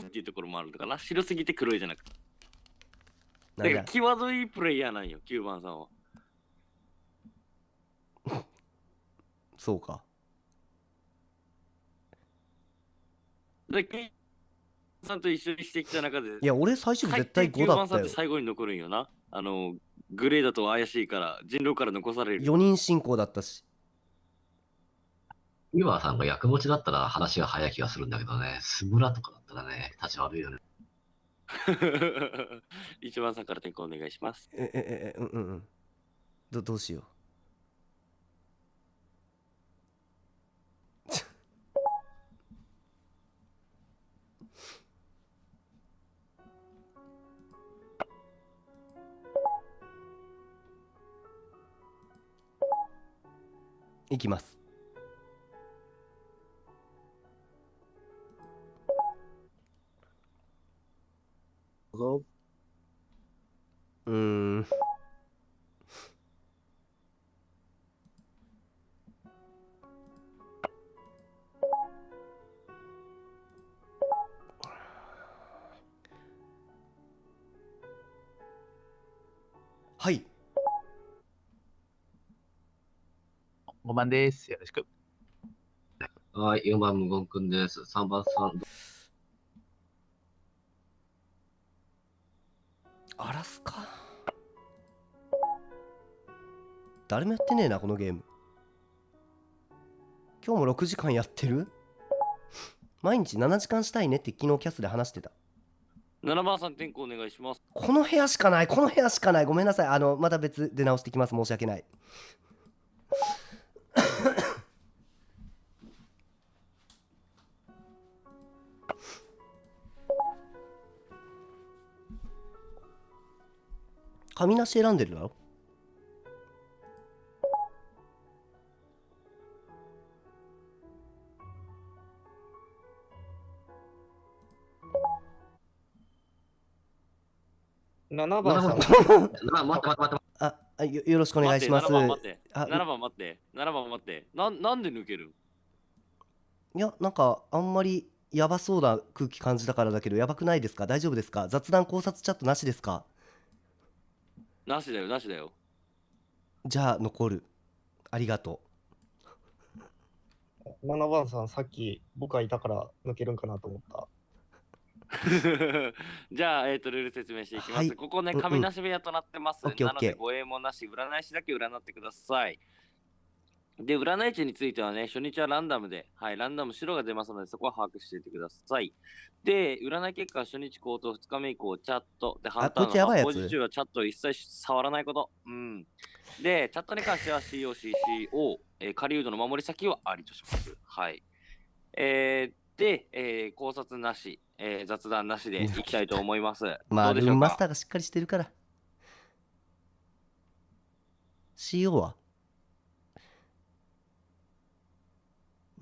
っていうところもあるのかな白すぎて黒いじゃなくてだから際どいプレイヤーなんよ9番さんは そうかでけさんと一緒にしてきた中でいや俺最初絶対5だったよ最後に残るんよなあのグレーだと怪しいから人狼から残される4人進行だったし今さんが役持ちだったら話が早い気がするんだけどね、スムラとかだったらね、立ち悪いよね。一番さんから転校お願いします。え、え、え、うんうんうん。ど、どうしよう。い きます。うぞ。うーん。はい。5番です。よろしく。はい、4番無言くんです。3番さん。アラスカ誰もやってねえなこのゲーム今日も6時間やってる毎日7時間したいねって昨日キャスで話してた7番さん天候お願いしますこの部屋しかないこの部屋しかないごめんなさいあのまた別で直してきます申し訳ない紙なし選んでるだろ番あ、あよよろしくお願いします。7番待って。7番待って。7番待って。ななんで抜けるいや、なんかあんまりやばそうな空気感じだからだけど、やばくないですか大丈夫ですか雑談考察チャットなしですかなしだよなしだよじゃあ残るありがとう7番さんさっき僕がいたから抜けるんかなと思った じゃあ、えーと、ルール説明していきます。はい、ここね、神なし部屋となってます。うんうん、なので、ごもなし、占い師だけ占ってください。で、占い値についてはね、初日はランダムで、はい、ランダム白が出ますので、そこは把握していてください。で、占い結果は初日高騰、2日目以降、チャット。で、ハンターの工事中はチャットを一切触らないこと。うん。で、チャットに関しては COCCO、えー、狩人の守り先はありとします。はい。えー、で、えー、考察なし、えー、雑談なしでいきたいと思います。まあ、マスターがしっかりしてるから。CO は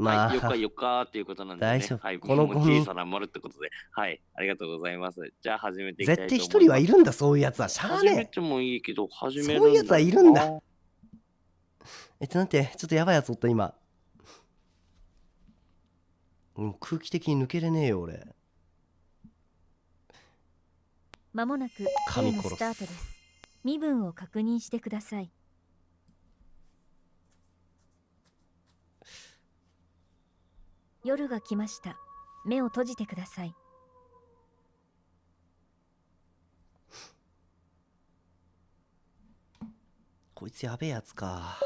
まあ、はい、よかよかということなんで、ね、大丈夫。はい、この子小さな丸ってことで、はい、ありがとうございます。じゃあ始めていきたいと思います。絶対一人はいるんだ、そういうやつは。しゃあねえ。始めてもいいけど、始めるそういうやつはいるんだ。えっと、なんて、ちょっとやばいやつおった、今。もう空気的に抜けれねえよ、俺。まもなく、神のす。身分を確認してください。夜が来ました。目を閉じてください。こいつやべえやつか。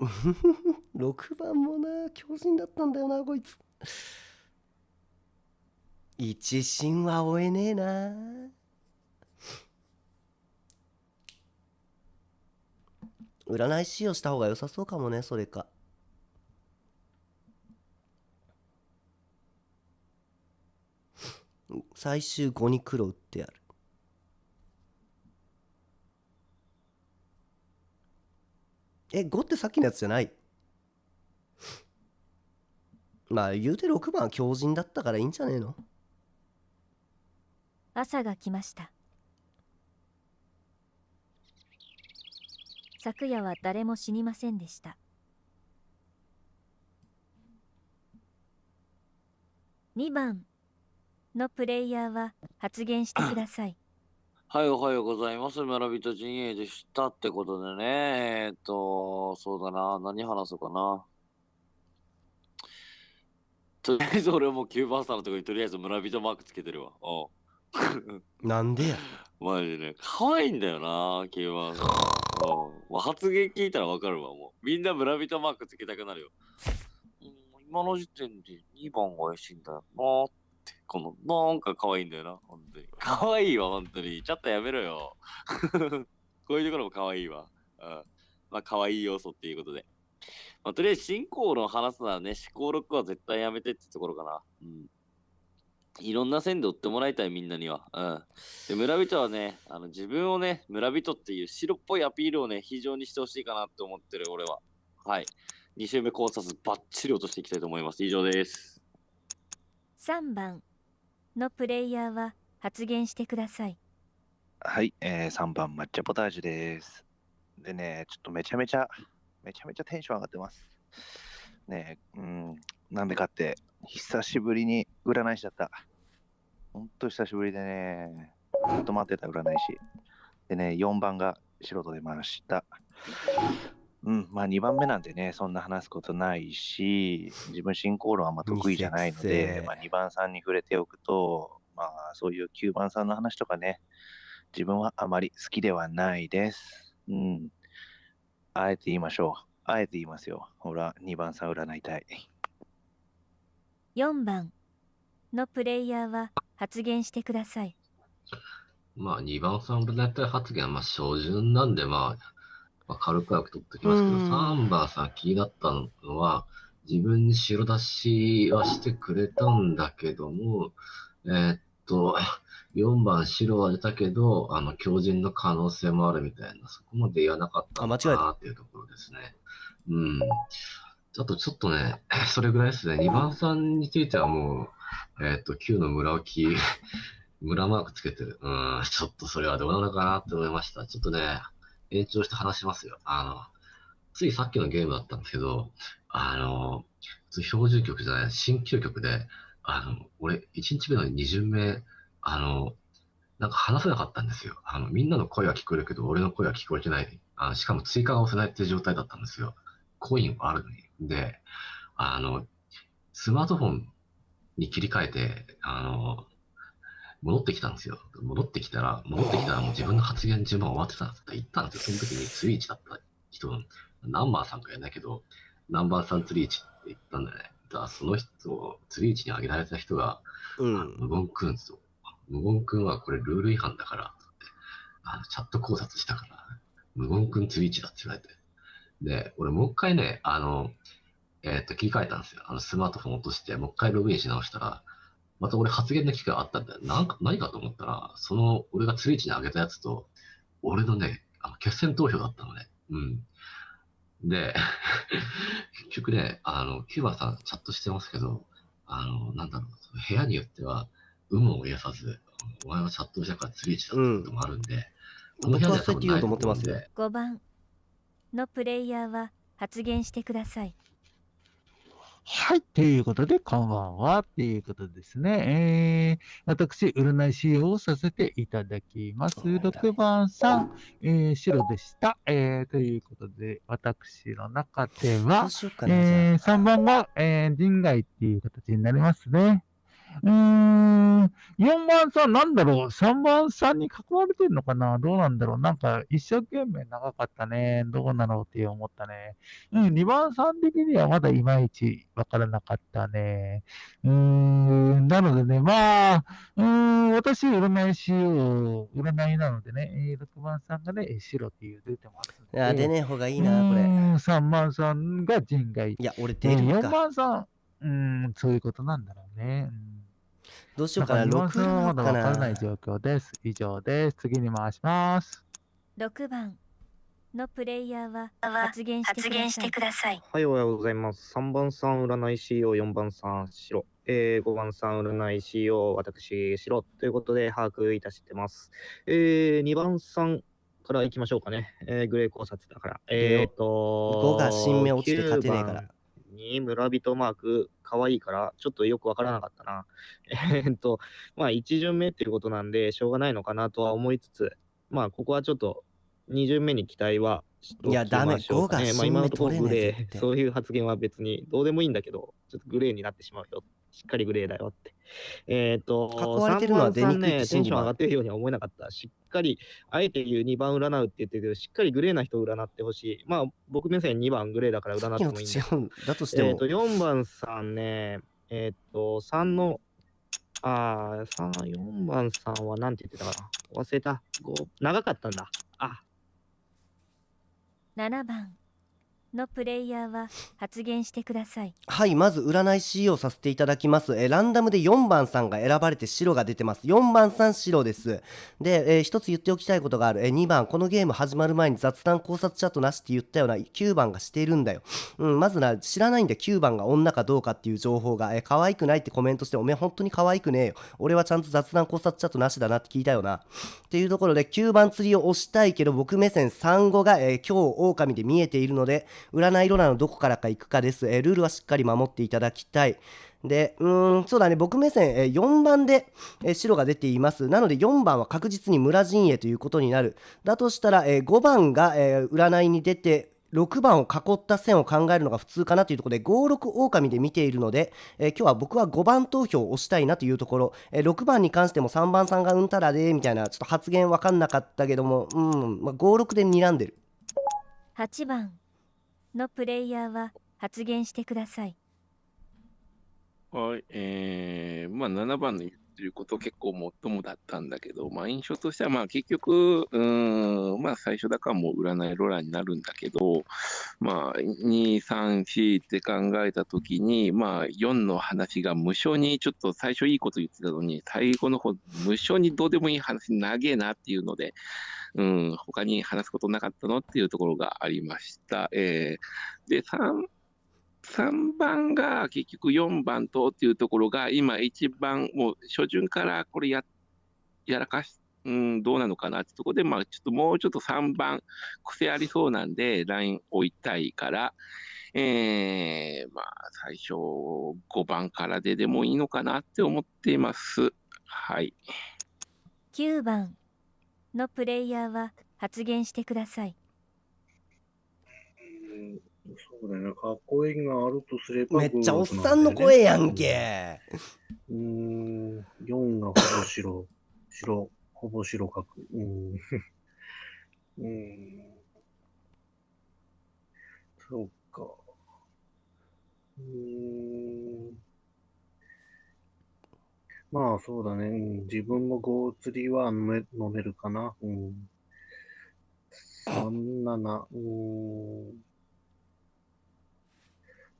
6 番もな強靭だったんだよなこいつ一心は追えねえな占い師をした方が良さそうかもねそれか最終5に黒打ってやるえ5ってさっきのやつじゃないまあ言うて6番は強靭だったからいいんじゃねえの朝が来ました昨夜は誰も死にませんでした2番のプレイヤーは発言してください はい、おはようございます。村人陣営でしたってことでね。えっと、そうだな。何話そうかな。とりあえず俺もキ番さんのとこにとりあえず村人マークつけてるわ。おうなんでやマジで。可愛いんだよな、K1。う発言聞いたらわかるわ、もう。みんな村人マークつけたくなるよ。今の時点で2番が怪しいんだよなって。この、なんか可愛いんだよな、んとに。可愛いわ、本当に。ちょっとやめろよ。こういうところも可愛いわ。うん。まあ、可愛い要素っていうことで。まあ、とりあえず、進行論話すならね、思考録は絶対やめてってところかな。うん。いろんな線で追ってもらいたい、みんなには。うん。で、村人はね、あの自分をね、村人っていう白っぽいアピールをね、非常にしてほしいかなって思ってる、俺は。はい。2周目考察、ばっちり落としていきたいと思います。以上です。3番のプレイヤーは発言してください。はい、えー、3番、抹茶ポタージュです。でね、ちょっとめちゃめちゃ、めちゃめちゃテンション上がってます。ねうん、なんでかって、久しぶりに占い師だった。ほんと久しぶりでね、ずっと待ってた占い師。でね、4番が素人出ました。うん、まあ2番目なんでね、そんな話すことないし、自分進行論あんま得意じゃないので、まあ、2番さんに触れておくと、まあそういう9番さんの話とかね、自分はあまり好きではないです。うん。あえて言いましょう。あえて言いますよ。ほら、2番さん占いたい。4番のプレイヤーは発言してください。まあ、2番、3番、大体発言はまあ初準なんで、まあ、まあ、軽く枠取っておきますけど、3番さん気になったのは、自分に白出しはしてくれたんだけども、えー、っと、4番白は出たけど、あの、強靭の可能性もあるみたいな、そこまで言わなかったなっていうところですね。うん。あとちょっとね、それぐらいですね。2番さんについてはもう、えっ、ー、と、Q の村置き、村マークつけてる。うん、ちょっとそれはどうなのかなって思いました。ちょっとね、延長して話しますよ。あの、ついさっきのゲームだったんですけど、あの、標準曲じゃない、新旧曲で、あの、俺、1日目の2巡目、あの、なんか話せなかったんですよ。あの、みんなの声は聞こえるけど、俺の声は聞こえてない。あのしかも追加が押せないっていう状態だったんですよ。コインはあるのに。で、あの、スマートフォンに切り替えて、あの、戻ってきたんですよ。戻ってきたら、戻ってきたらもう自分の発言順番終わってたって言ったんですよ。その時にツイーチだった人、ナンバーさんがやんだけど、ナンバーさんツリーチって言ったんだよね。だその人をツリーチに挙げられた人が、無言くんですよ。無言くんはこれルール違反だから、あのチャット考察したから、無言くんツリーチだって言われて。で、俺もう一回ね、あの、えー、っと、切り替えたんですよ。あの、スマートフォン落として、もう一回ログインし直したら、また俺発言の機会あったんだよ。なんか、何かと思ったら、その、俺がツリーチに上げたやつと、俺のね、あの、決選投票だったのね。うん。で、結局ね、あの、キューバさんチャットしてますけど、あの、なんだろう、部屋によっては、有無を癒さず、お前はチャットしたからツリーチだったこともあるんで、うん、この部屋では多分ないと思ってますね。5番。のプレイヤーは発言してください。はい。ということで、こんばんは。っていうことですね。えー、私、占い師をさせていただきます。6番さん、えー、白でした。えー、ということで、私の中では、ね、えー、3番が、えー、人外っていう形になりますね。うーん、4番さんなんだろう ?3 番さんに囲われてんのかなどうなんだろうなんか一生懸命長かったね。どうなのって思ったね。うん、2番さん的にはまだいまいちわからなかったね。うーん、なのでね、まあ、うーん、私、占い師を、占いなのでね、6番さんがね、白っていう出てますいや、出ねえ方がいいな、これ。3番さんが人外。いや、俺出るか。4番さん、うん、そういうことなんだろうね。うんどうしようかな、6番かわからない状況です。以上です。次に回します。6番のプレイヤーは発言してください。はい、おはようございます。3番さん、占い CO、4番さん、白。えー、5番さん、占い CO、私、白ということで把握いたしてます。えー、2番さん、からいきましょうかね。えー、グレー考察だから。えっ、と5が新芽落ちて勝てねえから。に村人マーク、可愛いから、ちょっとよくわからなかったな。えっと、まあ、1巡目っていうことなんで、しょうがないのかなとは思いつつ、まあ、ここはちょっと、2巡目に期待はいや、ダメ、5が新芽取れねえ、まあ、今のところグレー、そういう発言は別にどうでもいいんだけど、ちょっとグレーになってしまうよ。しっかりグレーだよって。えー、っと、囲われてるのは全然、ね、テンション上がってるようには思えなかった。しっかり、あえて言う2番占うって言ってるけど、しっかりグレーな人を占ってほしい。まあ、僕目線2番グレーだから占ってもいいんだだとしても。えっ、ー、と、4番さんね、えっ、ー、と、3の、ああ、4番さんはなんて言ってたかな。忘れた。5、長かったんだ。あ。7番。のプレイヤーは発言してくださいはいまず占い師をさせていただきますえランダムで4番さんが選ばれて白が出てます4番さん白ですで、えー、一つ言っておきたいことがあるえ2番このゲーム始まる前に雑談考察チャットなしって言ったような9番がしてるんだよ、うん、まずな知らないんだよ9番が女かどうかっていう情報がえ可愛くないってコメントしておめえ本当に可愛くねえよ俺はちゃんと雑談考察チャットなしだなって聞いたよなっていうところで9番釣りを押したいけど僕目線産後が、えー、今日狼で見えているので占いロナのどこからか行くかです、えー、ルールはしっかり守っていただきたいでうんそうだね僕目線、えー、4番で、えー、白が出ていますなので4番は確実に村陣営ということになるだとしたら、えー、5番が、え占いに出て6番を囲った線を考えるのが普通かなというところで56狼で見ているので、えー、今日は僕は5番投票をしたいなというところ、えー、6番に関しても3番さんがうんたらでみたいなちょっと発言分かんなかったけども、うんまあ、56で睨んでる8番のプレイヤーは発言してください。はい、えー、まあ7番の言ってること結構もっともだったんだけど、まあ印象としてはまあ結局、うん、まあ最初だからもう占いローラーになるんだけど、まあ2、3、4って考えたときに、まあ4の話が無償にちょっと最初いいこと言ってたのに、最後の方無償にどうでもいい話長えなっていうので、うん、他に話すことなかったのっていうところがありました。えー、で、3、3番が結局4番とっていうところが今一番もう初旬からこれややらかしうん、どうなのかなってところで、まあ、ちょっともうちょっと3番、癖ありそうなんで、ライン置いたいから、えー、まあ、最初、5番からででもいいのかなって思っています。はい。9番、のプレイヤーは発言してください。うん、そうだよね、かっこいいがあるとすれば、めっちゃおっさんの声やんけ。うん、4がほぼ白、白、ほぼ白書く。うん。うん。そっか。うん。まあそうだね。自分もゴー釣りは飲め飲めるかな。うん。3、7、うん。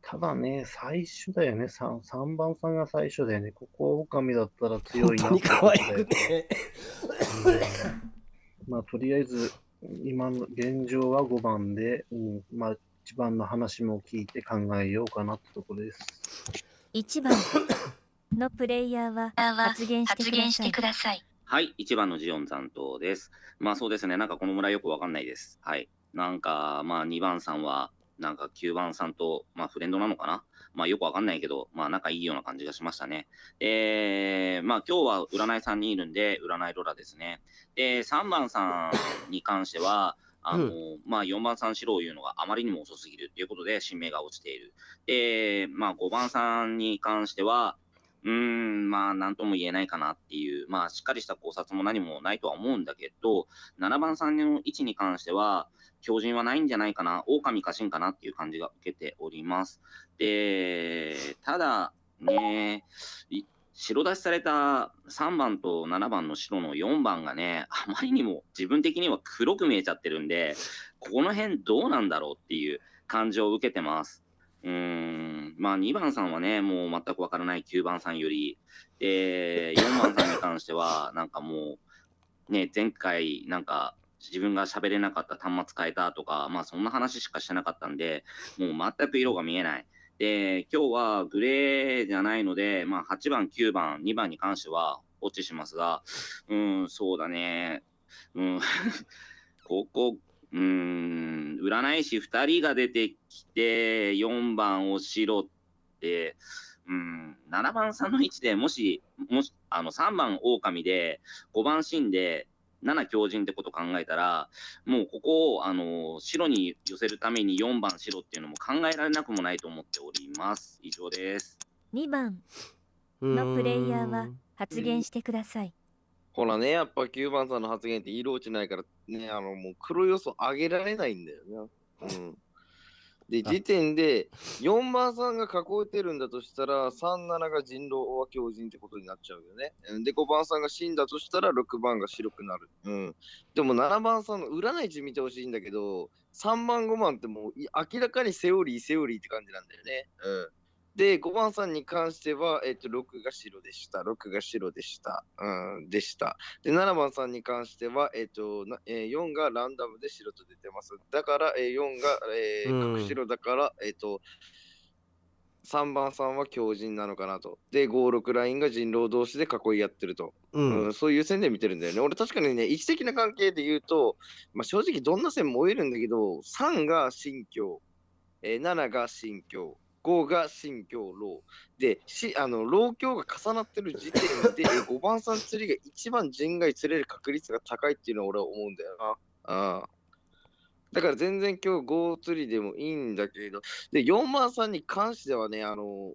ただね、最初だよね。3, 三番さんが最初だよね。ここは狼だったら強いな、本当に可愛くて、うん、まあとりあえず、今の現状は5番で、うん、まあ1番の話も聞いて考えようかなってところです。1番のプレイヤーは発言してください。はい、1番のジオン残党です。まあそうですね、なんかこの村よくわかんないです。はい。なんか、まあ2番さんは、なんか9番さんと、まあフレンドなのかなまあよくわかんないけど、まあ仲いいような感じがしましたね。で、まあ今日は占い3人いるんで、占いロラですね。で、3番さんに関しては、あの、うん、まあ、4番さん、白を言うのがあまりにも遅すぎるということで、新名が落ちている。で、まあ、5番さんに関しては、うん、まあ、なんとも言えないかなっていう、まあ、しっかりした考察も何もないとは思うんだけど、7番さんの位置に関しては、強靭はないんじゃないかな、狼か神かなっていう感じが受けております。で、ただね、白出しされた3番と7番の白の4番がね、あまりにも自分的には黒く見えちゃってるんで、ここの辺どうなんだろうっていう感じを受けてます。うん、まあ2番さんはね、もう全くわからない9番さんより、で、4 番さんに関しては、なんかもう、ね、前回、なんか、自分が喋れなかった端末変えたとか、まあそんな話しかしてなかったんで、もう全く色が見えない。で、今日はグレーじゃないので、まあ8番、9番、2番に関しては落ちしますが、うん、そうだね。うん、ここうん、占い師2人が出てきて、4番をしろって、うん、7番3の置でもし、もし、あの、3番狼で、5番芯で、7強人ってこと考えたら、もうここを、あの、白に寄せるために4番白っていうのも考えられなくもないと思っております。以上です。2番のプレイヤーは発言してください。ほらね、やっぱ9番さんの発言って色落ちないからね、あの、もう黒要素上げられないんだよね。うん。で、時点で4番さんが囲えてるんだとしたら、37が人狼、は狂人ってことになっちゃうよね。で、5番さんが死んだとしたら、6番が白くなる。うん。でも7番さんの占い地見てほしいんだけど、3番5番ってもう明らかにセオリー、セオリーって感じなんだよね。うん。で、5番さんに関しては、えっ、ー、と、6が白でした。6が白でした。うん、でした。で、7番さんに関しては、えっ、ー、と、えー、4がランダムで白と出てます。だから、えー、4が、えー、し白だから、うん、えっ、と、3番さんは強人なのかなと。で、5、6ラインが人狼同士で囲いやってると。うん、うん、そういう線で見てるんだよね。俺確かにね、位置的な関係で言うと、まあ、正直どんな線も追えるんだけど、3が新教、えー、7が新教。5が新行老でしあの老教が重なってる時点で5 番さん釣りが一番人外釣れる確率が高いっていうのは俺は思うんだよな。あだから全然今日5釣りでもいいんだけどで4番さんに関してはねあの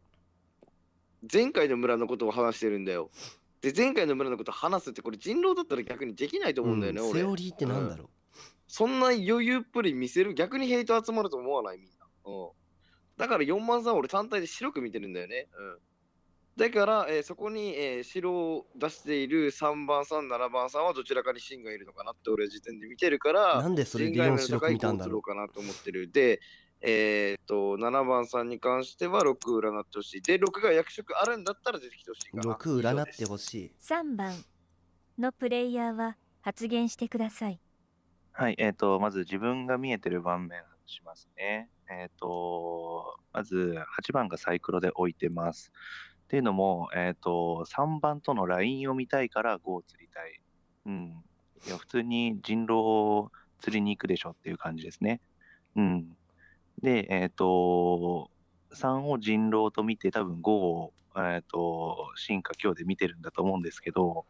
前回の村のことを話してるんだよ。で前回の村のこと話すってこれ人狼だったら逆にできないと思うんだよね、うん、セオリーってなんだろう、うん、そんな余裕っぷり見せる逆にヘイト集まると思わないみんな。うんだから4万3俺単体で白く見てるんだよね。うん。だから、えー、そこに、えー、白を出している3番さん、7番さんはどちらかに芯がいるのかなって俺は時点で見てるから、なんでそれで4白く見たんだろうかなと思ってる。で、えー、っと、7番さんに関しては6占ってほしい。で、6が役職あるんだったら出てきてほしいかな。6占ってほしい。3番のプレイヤーは発言してください。はい、えっ、と、まず自分が見えてる盤面しますね。えー、と、まず8番がサイクロで置いてます。っていうのも、えー、と、3番とのラインを見たいから5を釣りたい。うん。いや、普通に人狼を釣りに行くでしょっていう感じですね。うん。で、えー、と、3を人狼と見て、多分5を、えー、と、進化強で見てるんだと思うんですけど、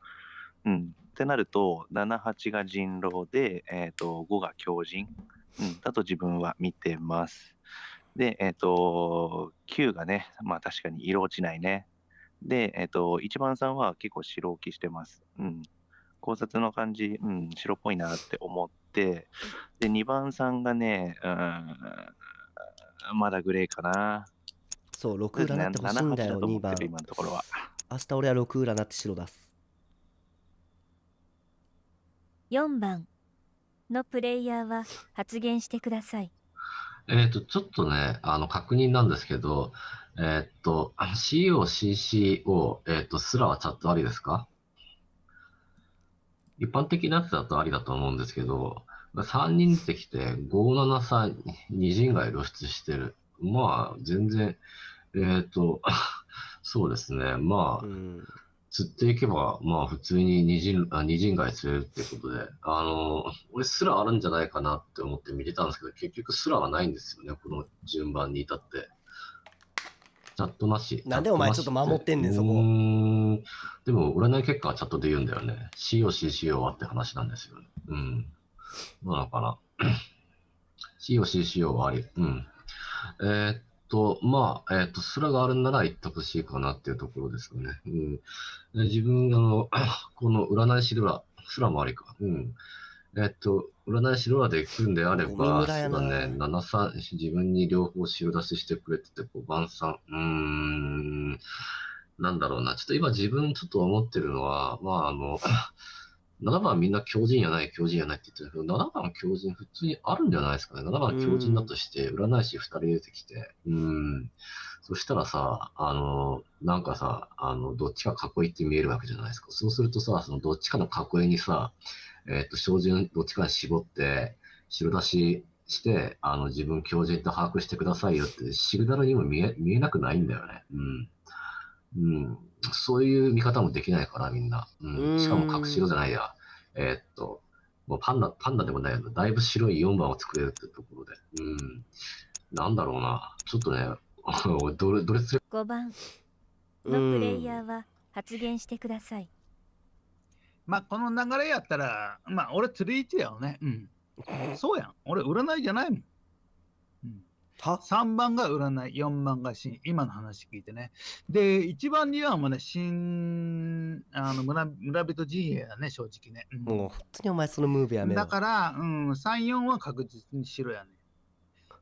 うん。ってなると、7、8が人狼で、えー、と、5が狂人。うん、だと自分は見てます。で、えっ、ー、と、9がね、まあ確かに色落ちないね。で、えっ、ー、と、1番さんは結構白置きしてます。うん。考察の感じ、うん、白っぽいなって思って、で、2番さんがね、うん、まだグレーかな。そう、6占ってほしいんだよ、2番。今のところは。明日俺は6占って白出す。4番のプレイヤーは発言してください。えっ、ー、と、ちょっとね、あの、確認なんですけど、えっ、と、COCCO、えっ、と、すらはチャットありですか一般的なやつだとありだと思うんですけど、3人出てきて、573、2人外露出してる。まあ、全然、えっ、と、そうですね、まあ、うん釣っていけば、まあ普通に二人あ街釣れるってことで、あの、俺すらあるんじゃないかなって思って見てたんですけど、結局すらはないんですよね、この順番に至って。チャットなし。なんでお前ちょっと守ってんねん、そこ。でも、占い結果はチャットで言うんだよね。しよ c c しよはって話なんですよね。うん。どうなのかな。しよ c c しよはあり。うん。えー、っと、まあ、えっ、ー、と、空があるなら行ってほしいかなっていうところですかね。うん。自分、あの、この占い師ドラ、らもありか。うん。えっ、ー、と、占い師ドラで行くんであれば、そうだね、7三、自分に両方白出ししてくれてて、こう、晩餐。うーん。なんだろうな。ちょっと今自分ちょっと思ってるのは、まあ、あの、7番みんな強靭やない、強靭やないって言ってるけど、7番強靭普通にあるんじゃないですかね。7番強靭だとして、占い師2人出てきて、うん。そしたらさ、あの、なんかさ、あの、どっちか囲いって見えるわけじゃないですか。そうするとさ、そのどっちかの囲いにさ、えっ、ー、と、どっちかに絞って、白出しして、あの、自分強靭と把握してくださいよって、シグナルにも見え、見えなくないんだよね。うん。うん。そういう見方もできないから、みんな。うん、しかも隠し色じゃないや。えー、っと、もうパンダ、パンダでもないの、だいぶ白い4番を作れるってところで。うん。なんだろうな。ちょっとね、どれ、どれつれ。5番のプレイヤーは発言してください。まあ、この流れやったら、まあ、俺、釣り1だよね。うん。そうやん。俺、占いじゃないもん。3番が占い、4番が新、今の話聞いてね。で、1番、2番もね、新、あの村村人陣営だね、正直ね。うん、もう本当にお前、そのムービーやめろ。だから、うん、3、4は確実に白やね。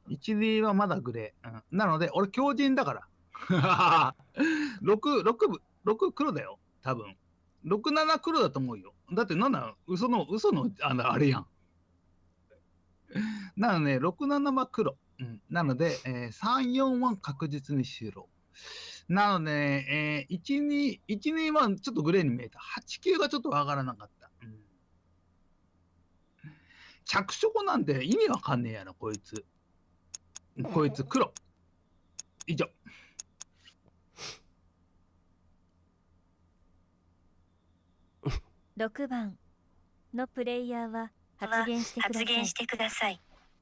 1、2はまだグレー。うん、なので、俺、強靭だから。6、6部、6黒だよ、多分。6、7黒だと思うよ。だって、7、嘘の、嘘の、あのあれやん。なので、ね、6、7は黒。なので、えー、3、4は確実に就労。なので、ね、えー、1、2、1、2はちょっとグレーに見えた。8、9がちょっとわからなかった。うん、着色なんて意味わかんねえやろ、こいつ。こいつ黒。以上。6 番のプレイヤーは発言してください。発言してください。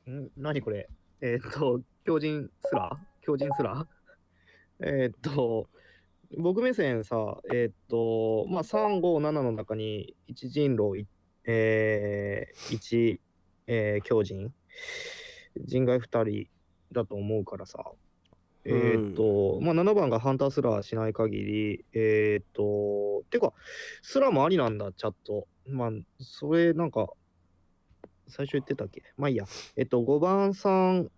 ん何これえー、っと、狂人すら狂人すらえー、っと、僕目線さ、えー、っと、まあ、3、5、7の中に、1人狼、えー、1、えー、狂人、人外2人だと思うからさ、えー、っと、まあ、7番がハンターすらしない限り、えー、っと、てか、すらもありなんだ、チャット。まあ、それ、なんか、最初言ってたっけまあいいや。えっと、5番さん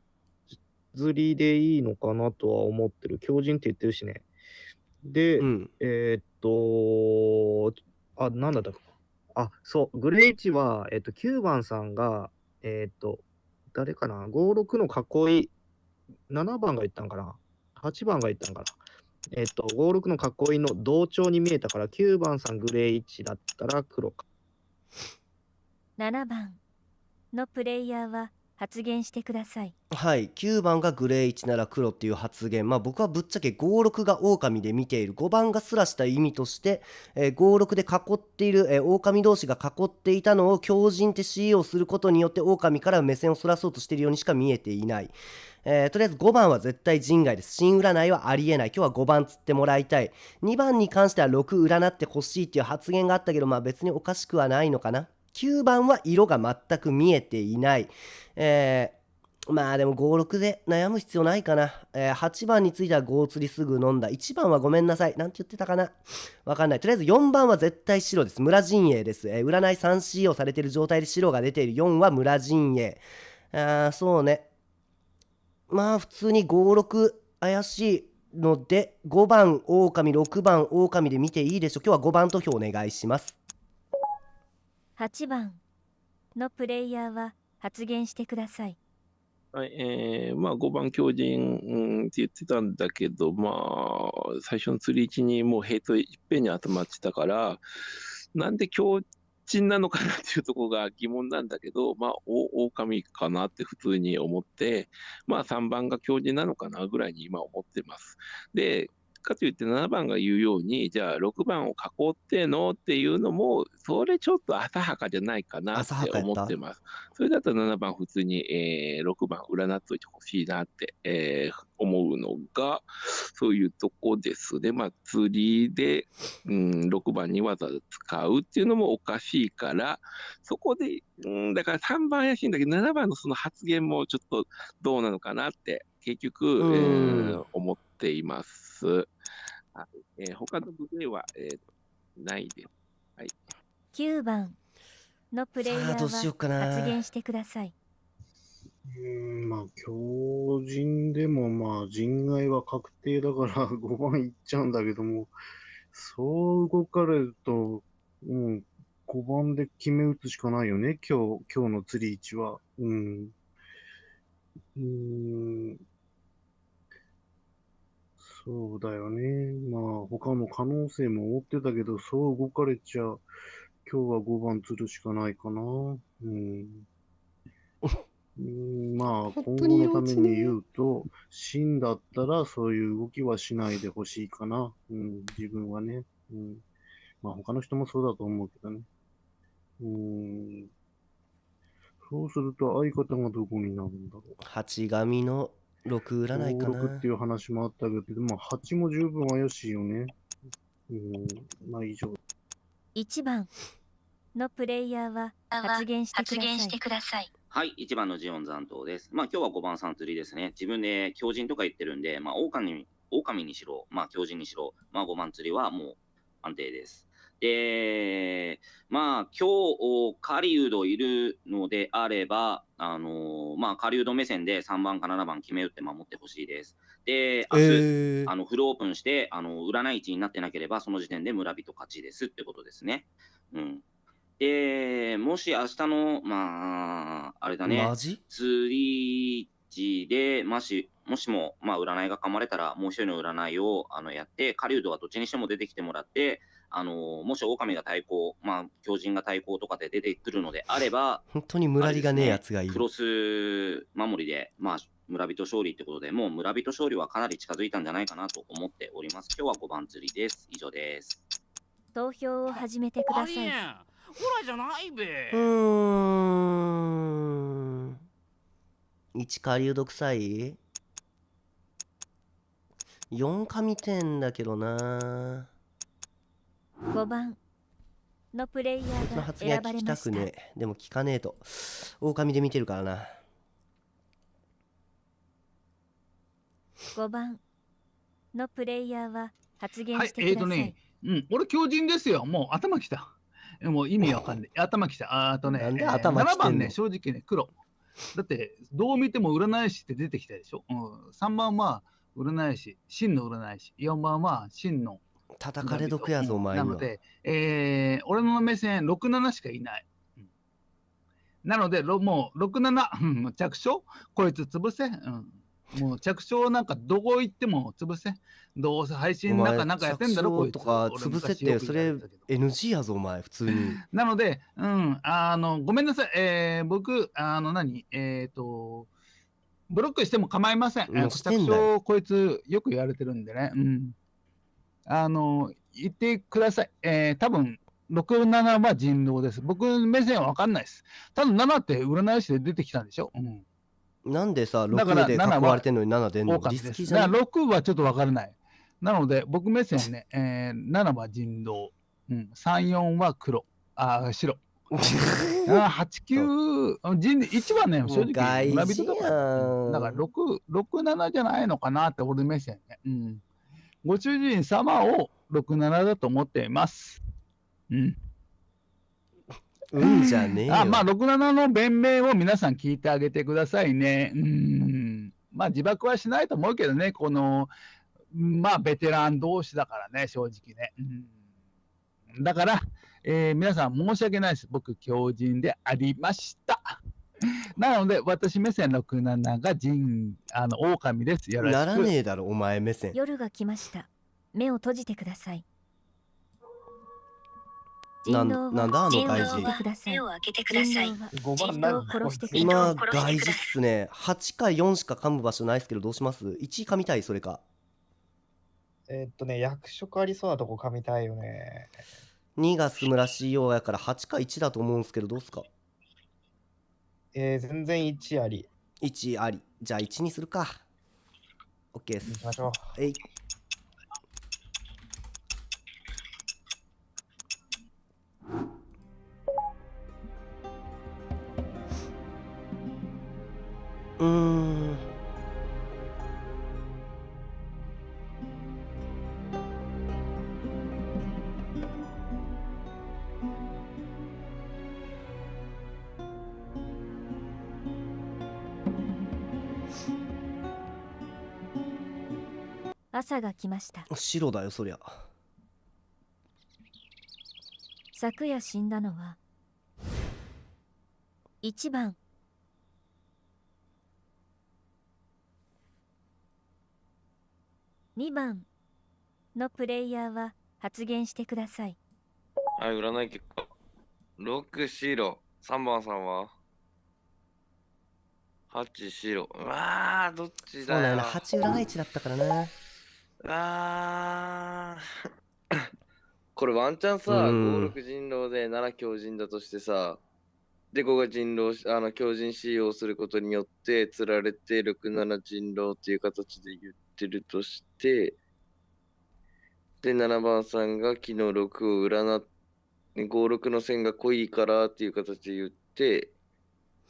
釣りでいいのかなとは思ってる。強人って言ってるしね。で、うん、えー、っと、あ、なんだったか。あ、そう、グレイチは、えっと、9番さんが、えー、っと、誰かな ?56 の囲い、7番が言ったんかな ?8 番が言ったんかなえっと、56の囲いの同調に見えたから、9番さんグレイチだったら黒か。7番。のプレイヤーは発言してくださいはい9番がグレー1なら黒っていう発言まあ僕はぶっちゃけ56が狼で見ている5番がすらした意味として、えー、56で囲っている、えー、狼同士が囲っていたのを強靭って c 用をすることによって狼から目線をそらそうとしているようにしか見えていない。えー、とりあえず5番は絶対人外です。新占いはありえない。今日は5番つってもらいたい。2番に関しては6占ってほしいっていう発言があったけど、まあ別におかしくはないのかな。9番は色が全く見えていない。えー、まあでも56で悩む必要ないかな。えー、8番については5釣りすぐ飲んだ。1番はごめんなさい。なんて言ってたかな。わかんない。とりあえず4番は絶対白です。村陣営です。えー、占い 3C をされてる状態で白が出ている4は村陣営。あそうね。まあ普通に56怪しい。ので5番狼6番狼で見ていいでしょう今日は5番投票お願いします8番のプレイヤーは発言してください。はい、えー、まあ5番狂人、うん、って言ってたんだけど、まあ、最初の釣り位置にもうヘイトいっぺんに集まってたから、なんで狂人なのかなっていうところが疑問なんだけど、まあ、お、狼かなって普通に思って、まあ3番が狂人なのかなぐらいに今思ってます。で、かといって7番が言うように、じゃあ6番を囲ってのっていうのも、それちょっと浅はかじゃないかなって思ってます。それだと7番普通に、えー、6番占っといてほしいなって、えー、思うのが、そういうとこですね。まあ、釣りで、うん、6番にわざわざ使うっていうのもおかしいから、そこで、うん、だから3番怪しいんだけど、7番のその発言もちょっとどうなのかなって結局、えー、思っています。はい、えー、他の部では、えー、ないです。はい。9番のプレイヤーは発言してください。うんまあ、強人でも、まあ、人外は確定だから5 番いっちゃうんだけども、そう動かれると、うん、5番で決め打つしかないよね、今日、今日の釣り位置は。うん。うん、そうだよね。まあ、他の可能性も追ってたけど、そう動かれちゃ、今日は5番釣るしかないかな。うん。うんまあ、今後のために言うと、死んだったらそういう動きはしないでほしいかな。うん、自分はね。うん。まあ、他の人もそうだと思うけどね。うん。そうすると相方がどこになるんだろう。八神の6占いかな。っていう話もあったけど、まあ、8も十分怪しいよね。うん、まあ以上。1番のプレイヤーは発言してください。はい、1番のジオン残党です。まあ今日は5番さん釣りですね。自分で狂人とか言ってるんで、まあ狼狼にしろ、まあ狂人にしろ、まあ5番釣りはもう安定です。で、まあ今日、狩人いるのであれば、あのー、まあ、下流度目線で3番か7番決め打って守ってほしいです。で、明日、えー、あのフルオープンして、あの占い位置になってなければ、その時点で村人勝ちですってことですね。うん、で、もし明日の、まあ、あれだね、釣り地で、もし、もしも、まあ、占いが噛まれたら、もう一人の占いをあのやって、狩人はどっちにしても出てきてもらって、あの、もし狼が対抗、まあ、狂人が対抗とかで出てくるのであれば、本当に村りがねえやつがいい。クロス守りで、まあ、村人勝利ってことで、もう村人勝利はかなり近づいたんじゃないかなと思っております。今日は5番釣りです。以上です。投票を始めてください。ほらじゃないべ。うーん。1下流毒臭い ?4 神んだけどな5番のプレイヤーが選ばれましたねでも聞かねえと狼で見てるからな5番のプレイヤーは発言してください、はい、えっ、ー、とねうん俺狂人ですよもう頭きたもう意味わかんない頭きたあとね頭き7番ね正直ね黒だってどう見ても占い師って出てきたでしょ、うん、3番は占い師真の占い師4番は真の叩かれ毒やぞ、お前なので、えー、俺の目線、67しかいない。なので、もう、67、う着床こいつ潰せ。うんもう着床なんかどこ行っても潰せ。どうせ配信なんかなんかやってんだろ、こいつ。とか潰せって、それ NG やぞ、お前、普通に。なので、うん、あの、ごめんなさい。えー、僕、あの何、えっ、ー、と、ブロックしても構いません。着床、こいつよく言われてるんでね。うん。あの、言ってください。えー、多分67は人狼です。僕目線は分かんないです。ただ7って占い師で出てきたんでしょ。うんなんでさ、6で囲われてるのに7出んのリスキじゃ6はちょっと分からない。なので、僕目線ね、えー、7は人狼、うん、3、4は黒、あ白。あ8、9、1はね、正直、村人だから、だから6、6、7じゃないのかなって、俺目線ね。うんご主人様を67だと思っています。うん。うんじゃねえあまあ、67の弁明を皆さん聞いてあげてくださいね。うん。まあ、自爆はしないと思うけどね、この、まあ、ベテラン同士だからね、正直ね。うん、だから、えー、皆さん申し訳ないです。僕、狂人でありました。なので、私目線6七が人、あの、狼です。よろしく。ならねえだろ、お前目線。夜が来ました。目を閉じてください。ななんだあの大事。目を開けてください。五番今大事っすね。8か4しか噛む場所ないですけどどうします ?1 噛みたいそれか。えー、っとね、役職ありそうなとこ噛みたいよね。2が済むらしいようやから8か1だと思うんですけどどうすかえー、全然1あり。1あり。じゃあ1にするか。OK です。行きましょう。えい。うん。が来ました白だよそりゃ昨夜死んだのは一番二番のプレイヤーは発言してくださいはい占い結果六白三番さんは八白うわどっちだよそう占い値だったからなあー これワンチャンさ、5六人狼で7強人だとしてさ、で、5が人狼、あの、強人使用することによって、釣られて6、7人狼っていう形で言ってるとして、で、7番さんが昨日6を占って、5、6の線が濃いからっていう形で言って、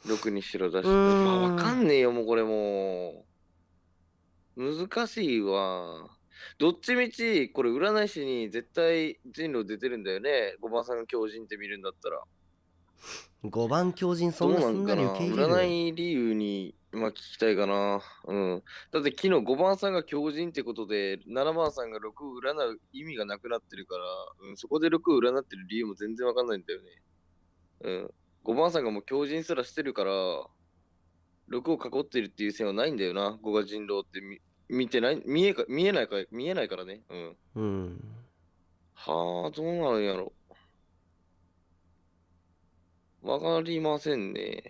6に白出して、あ、わかんねえよ、もうこれもう。難しいわ。どっちみち、これ占い師に絶対人狼出てるんだよね。5番さんが狂人って見るんだったら。5番狂人そんなすんなり受け入れる占い理由に、まあ、聞きたいかな。うん。だって昨日5番さんが狂人ってことで、7番さんが6占う意味がなくなってるから、うん、そこで6占ってる理由も全然わかんないんだよね。うん。5番さんがもう狂人すらしてるから、6を囲ってるっていう線はないんだよな。5が人狼って見てない見えか見えないか見えないからね。うん。うん。はあ、どうなるんやろ。わかりませんね。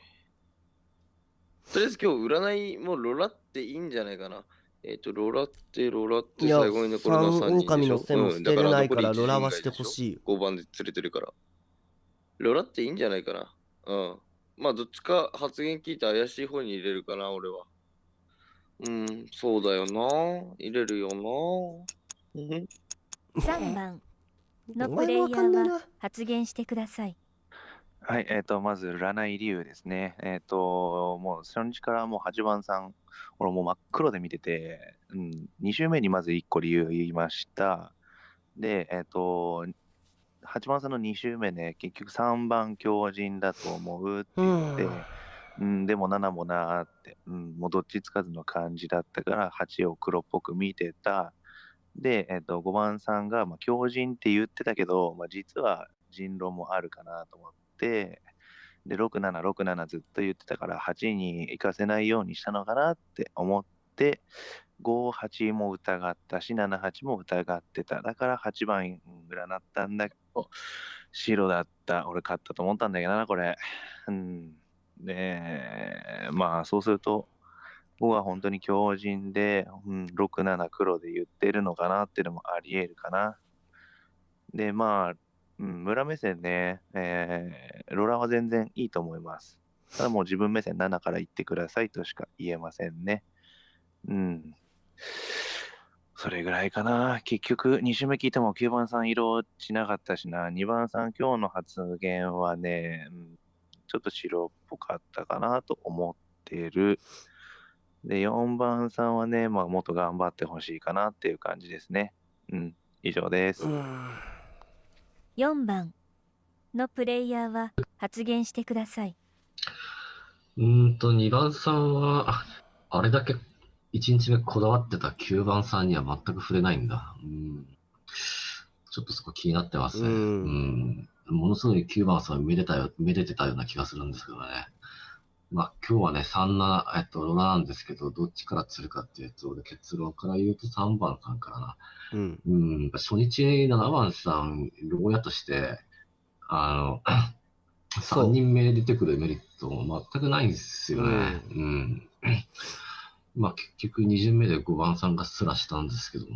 とりあえず今日占いもロラっていいんじゃないかな。えっ、ー、と、ロラってロラって最後に残るのは3人狼の線も捨てれないからロラはしてほしい。5番で連れてるから。ロラっていいんじゃないかな。うん。まあ、どっちか発言聞いて怪しい方に入れるかな、俺は。うん、そうだよな。入れるよな。3番のプレイヤーは発言してください。はい、えっ、ー、と、まず、占い理由ですね。えっ、ー、と、もう、初日からもう8番さん、俺もう真っ黒で見てて、うん、2週目にまず1個理由言いました。で、えっ、ー、と、8番さんの2週目ね、結局3番強人だと思うって言って、うん、でも7もなーって、うん、もうどっちつかずの感じだったから8を黒っぽく見てた。で、えっと、5番さんが、まあ、強人って言ってたけど、まあ、実は人狼もあるかなと思って、で、67、67ずっと言ってたから、8に行かせないようにしたのかなって思って、58も疑ったし、78も疑ってた。だから8番ぐらいなったんだけど、白だった。俺勝ったと思ったんだけどな、これ。うん。で、まあそうすると、僕は本当に強靭で、うん、6、7黒で言ってるのかなっていうのもあり得るかな。で、まあ、うん、村目線ね、えー、ロラは全然いいと思います。ただもう自分目線7から言ってくださいとしか言えませんね。うん。それぐらいかな。結局、2周目聞いても9番さん色落ちなかったしな。2番さん今日の発言はね、うん、ちょっと白っぽかったかなと思ってる。で、4番さんはね、まあ、もっと頑張ってほしいかなっていう感じですね。うん、以上です。4番のプレイヤーは発言してください。うんと、2番さんは、あれだけ1日目こだわってた9番さんには全く触れないんだ。うん、ちょっとそこ気になってますね。うんものすごい9番さんめでたよ、めでてたような気がするんですけどね。まあ今日はね、37、えっと、ロナなんですけど、どっちから釣るかっていうと、俺結論から言うと3番さんからな。うん。うん、初日7番さん、牢屋として、あの、3人目出てくるメリットも全くないんですよね。ううん。まあ結局2巡目で5番さんがすらしたんですけどね。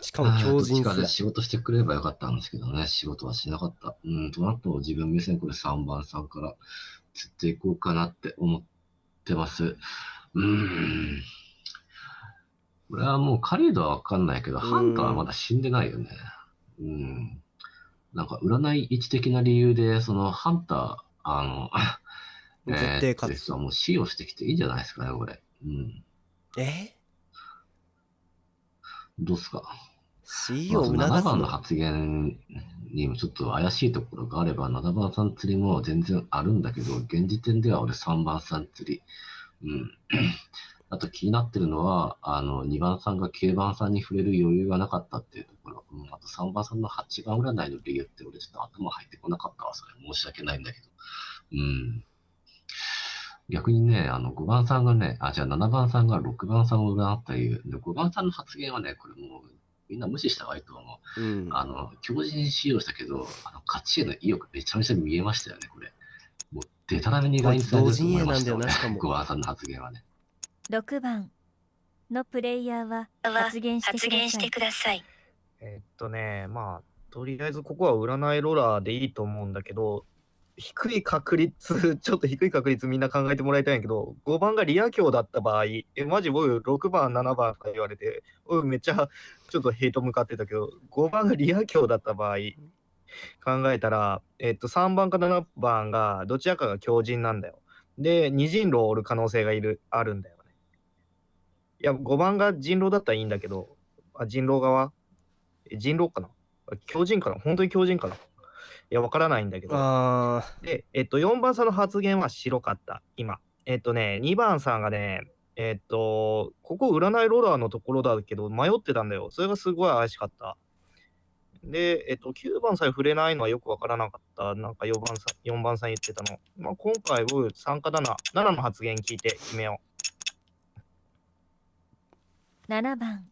しかも強靭す仕事してくればよかったんですけどね、仕事はしなかった。うん、となると自分目線これ3番さんから釣っていこうかなって思ってます。うん。これはもう狩人はわかんないけど、ハンターはまだ死んでないよね。うん。なんか占い位置的な理由で、そのハンター、あの、絶対勝つ。はもう使用してきていいんじゃないですかね、これ。うん。えどうすか CEO 促すの。まあ、7番の発言にもちょっと怪しいところがあれば、7番さん釣りも全然あるんだけど、現時点では俺3番さん釣り。うん。あと気になってるのは、あの、2番さんが九番さんに触れる余裕がなかったっていうところ。うん、あと3番さんの8番占いの理由って俺ちょっと頭入ってこなかったわ。それ申し訳ないんだけど。うん。逆にね、あの、5番さんがね、あ、じゃあ7番さんが6番さんを占ったいう、で、5番さんの発言はね、これもうみんな無視した方がいいと思う。うん、あの、強靭使用したけど、あの勝ちへの意欲めちゃめちゃ見えましたよね、これ。もう、でたらめにライン伝えてると思いましたよね、小川さんの発言はね。6番のプレイヤーは発言してください。えー、っとね、まあ、とりあえずここは占いローラーでいいと思うんだけど、低い確率、ちょっと低い確率みんな考えてもらいたいんやけど、5番がリア強だった場合、え、マジ僕6番、7番とか言われて、おめっちゃちょっとヘイト向かってたけど、5番がリア強だった場合、考えたら、えっと、3番か7番がどちらかが強人なんだよ。で、2人狼おる可能性がいる、あるんだよね。いや、5番が人狼だったらいいんだけど、あ、人狼側人狼かな強人かな本当に強人かないや、わからないんだけど。で、えっと、4番さんの発言は白かった、今。えっとね、2番さんがね、えっと、ここ占いローラーのところだけど、迷ってたんだよ。それがすごい怪しかった。で、えっと、9番さえ触れないのはよくわからなかった。なんか4番さん、4番さん言ってたの。まあ、今回僕、参加だな。7の発言聞いて決めよう。7番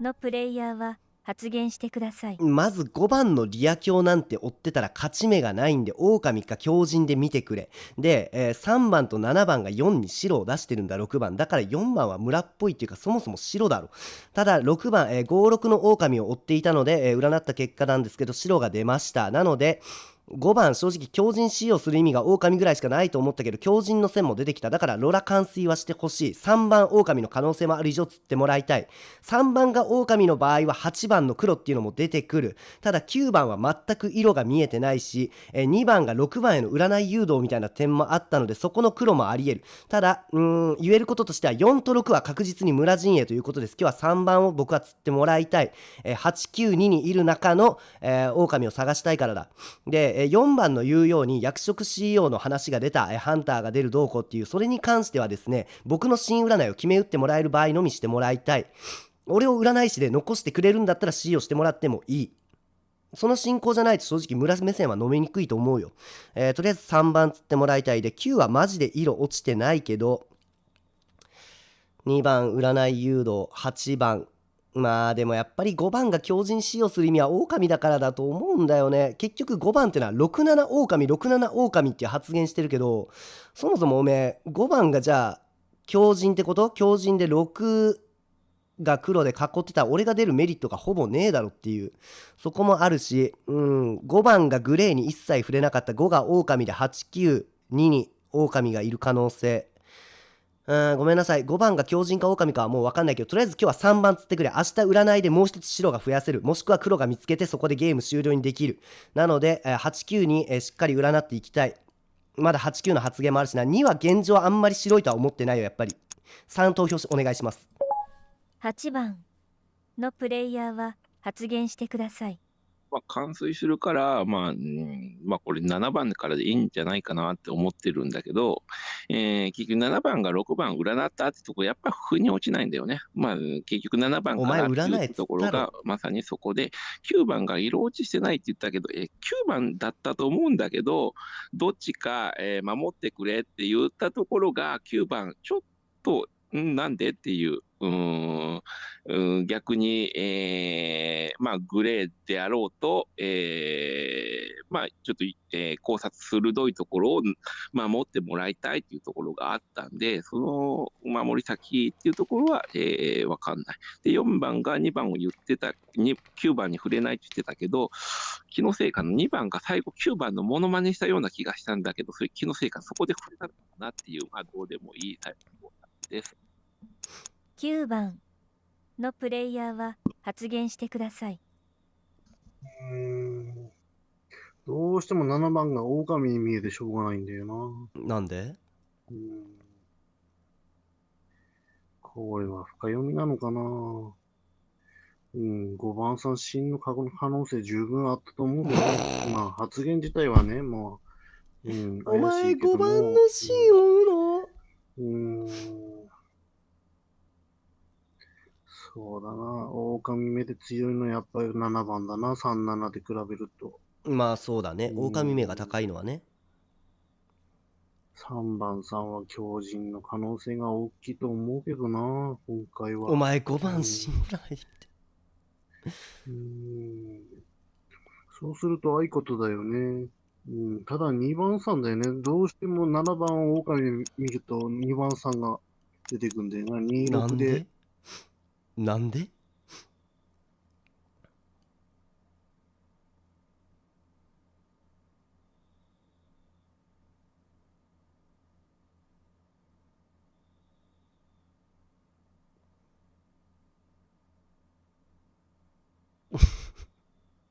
のプレイヤーは、発言してくださいまず5番のリア教なんて追ってたら勝ち目がないんで狼か狂人で見てくれで、えー、3番と7番が4に白を出してるんだ6番だから4番は村っぽいっていうかそもそも白だろただ6番、えー、56の狼を追っていたので、えー、占った結果なんですけど白が出ましたなので5番正直強靭 C をする意味が狼ぐらいしかないと思ったけど強靭の線も出てきただからロラ完遂はしてほしい3番狼の可能性もある以上釣ってもらいたい3番が狼の場合は8番の黒っていうのも出てくるただ9番は全く色が見えてないし、え2番が6番への占い誘導みたいな点もあったのでそこの黒もあり得るただうん言えることとしては4と6は確実に村陣営ということです今日は3番を僕は釣ってもらいたい、え892にいる中の、え狼を探したいからだで、え4番の言うように役職 CEO の話が出た、えハンターが出るどうこうっていう、それに関してはですね、僕の新占いを決め打ってもらえる場合のみしてもらいたい。俺を占い師で残してくれるんだったら C をしてもらってもいい。その進行じゃないと正直村目線は飲みにくいと思うよ。えー、とりあえず3番つってもらいたいで、9はマジで色落ちてないけど、2番占い誘導、8番まあでもやっぱり5番が強靭使用する意味は狼だからだと思うんだよね。結局5番ってのは67狼、67狼って発言してるけど、そもそもおめえ5番がじゃあ強靭ってこと強靭で6が黒で囲ってた俺が出るメリットがほぼねえだろっていう。そこもあるし、うん、5番がグレーに一切触れなかった5が狼で8、9、2に狼がいる可能性。うん、ごめんなさい。5番が強靭か狼かはもうわかんないけど、とりあえず今日は3番つってくれ。明日占いでもう一つ白が増やせる。もしくは黒が見つけてそこでゲーム終了にできる。なので、8、9にしっかり占っていきたい。まだ8、9の発言もあるしな。2は現状あんまり白いとは思ってないよ、やっぱり。3投票お願いします。8番のプレイヤーは発言してください。まあ、完遂するから、まあ、まあ、これ7番からでいいんじゃないかなって思ってるんだけど、えー、結局7番が6番占ったってとこ、やっぱ腑に落ちないんだよね。まあ、結局7番からっていうところが、まさにそこで、9番が色落ちしてないって言ったけど、えー、9番だったと思うんだけど、どっちか、えー、守ってくれって言ったところが、9番、ちょっと、んなんでっていう、うんうん、逆に、えーまあ、グレーであろうと、えーまあ、ちょっと、えー、考察鋭いところを守ってもらいたいというところがあったんで、その守り先っていうところは、えー、分かんない。で、4番が2番を言ってた、9番に触れないって言ってたけど、気のせいかの2番が最後9番のものまねしたような気がしたんだけど、それ気のせいか、そこで触れたのかなっていう、まあ、どうでもいいタイプです。9番のプレイヤーは発言してください。うんどうしても7番が狼に見えてしょうがないんだよな。なんでうんこれは深読みなのかなうん、5番さん、死の過の可能性十分あったと思うけど、まあ発言自体はね、もう、うん、お前5番の死を追うのうん。そうだな、狼目で強いのはやっぱり7番だな、37で比べると。まあそうだね、狼目が高いのはね。3番さんは強人の可能性が大きいと思うけどな、今回は。お前5番信頼って。うん。そうするとあいことだよね。うん、ただ2番さんだよね。どうしても7番を狼見ると2番さんが出てくんだよな。26で。なんで